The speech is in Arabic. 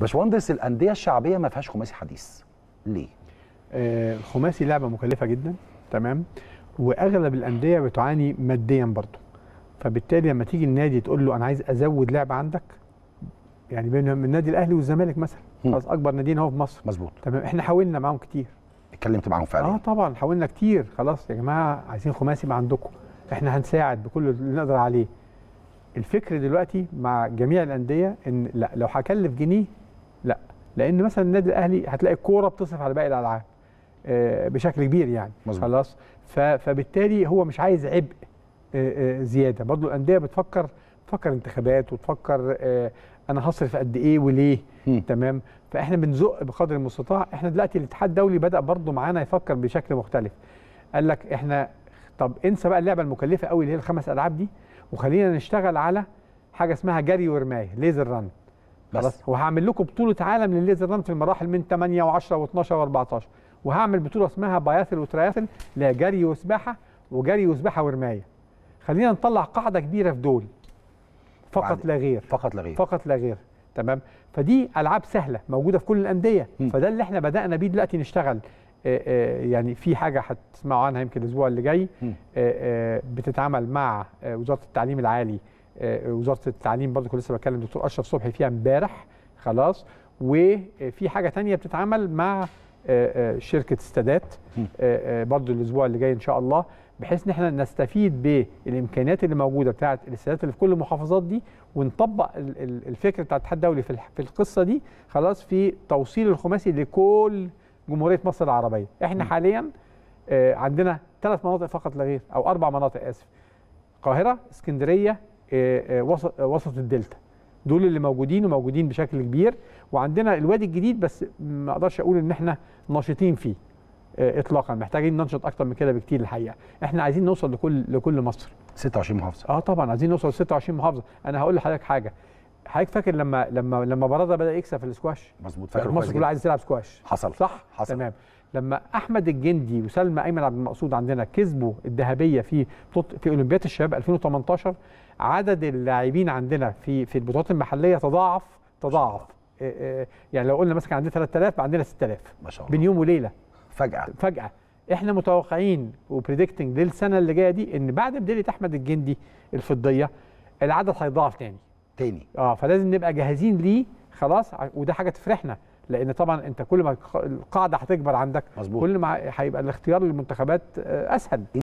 باشمهندس الانديه الشعبيه ما فيهاش خماسي حديث ليه؟ آه، الخماسي لعبه مكلفه جدا تمام واغلب الانديه بتعاني ماديا برضه فبالتالي لما تيجي النادي تقول له انا عايز ازود لعبه عندك يعني بين النادي الاهلي والزمالك مثلا خلاص اكبر ناديين هو في مصر مظبوط تمام احنا حاولنا معاهم كتير اتكلمت معاهم فعلا اه طبعا حاولنا كتير خلاص يا جماعه عايزين خماسي ما عندكم احنا هنساعد بكل اللي نقدر عليه الفكر دلوقتي مع جميع الانديه ان لا لو هكلف جنيه لا لان مثلا النادي الاهلي هتلاقي الكوره بتصرف على باقي الالعاب آه، بشكل كبير يعني مزبوط. خلاص فبالتالي هو مش عايز عبء آه، آه، زياده برضو الانديه بتفكر تفكر انتخابات وتفكر انا هصرف قد ايه وليه م. تمام فاحنا بنزق بقدر المستطاع احنا دلوقتي الاتحاد الدولي بدا برضو معانا يفكر بشكل مختلف قال لك احنا طب انسى بقى اللعبه المكلفه قوي اللي هي الخمس العاب دي وخلينا نشتغل على حاجه اسمها جري ورمايه ليزر ران خلاص وهعمل لكم بطوله عالم للليزر ران في المراحل من 8 و10 و12 و14 وهعمل بطوله اسمها باياثل وترياثل لجري وسباحه وجري وسباحه ورمايه خلينا نطلع قاعده كبيره في دول فقط لا غير فقط لا غير فقط لا غير تمام فدي العاب سهله موجوده في كل الانديه فده اللي احنا بدانا بيه دلوقتي نشتغل آه، آه، يعني في حاجه هتسمعوا عنها يمكن الاسبوع اللي جاي آه، بتتعمل مع وزاره التعليم العالي آه، وزاره التعليم برضه كنت لسه بتكلم دكتور اشرف صبحي فيها امبارح خلاص وفي حاجه ثانيه بتتعمل مع آه، آه، شركه استادات برضه الاسبوع اللي جاي ان شاء الله بحيث ان احنا نستفيد بالامكانيات اللي موجوده بتاعه الاستادات اللي في كل المحافظات دي ونطبق الفكره بتاعت الاتحاد الدولي في القصه دي خلاص في توصيل الخماسي لكل جمهوريه مصر العربيه احنا حاليا عندنا ثلاث مناطق فقط لا غير او اربع مناطق اسف القاهره اسكندريه آه، آه، وسط آه، وسط الدلتا دول اللي موجودين وموجودين بشكل كبير وعندنا الوادي الجديد بس ما اقدرش اقول ان احنا ناشطين فيه اطلاقا محتاجين ننشط اكتر من كده بكتير الحقيقه احنا عايزين نوصل لكل لكل مصر 26 محافظه اه طبعا عايزين نوصل ل 26 محافظه انا هقول لحضرتك حاجه حضرتك فاكر لما لما لما برادة بدا يكسب في السكواش مظبوط فاكر مصر كلها عايزه تلعب سكواش حصل صح حصل تمام لما احمد الجندي وسلمى ايمن عبد المقصود عندنا كسبوا الذهبيه في في اولمبياد الشباب 2018 عدد اللاعبين عندنا في في البطولات المحليه تضاعف تضاعف إيه، إيه، يعني لو قلنا مثلا عندنا 3000 بقى عندنا 6000 ما شاء الله بين يوم وليله فجاه فجاه احنا متوقعين وبريدكتنج للسنه اللي جايه دي ان بعد بدايه احمد الجندي الفضيه العدد هيضاعف تاني تاني اه فلازم نبقى جاهزين ليه خلاص وده حاجه تفرحنا لان طبعا انت كل ما القاعده هتكبر عندك مزبوط. كل ما هيبقى الاختيار للمنتخبات آه، اسهل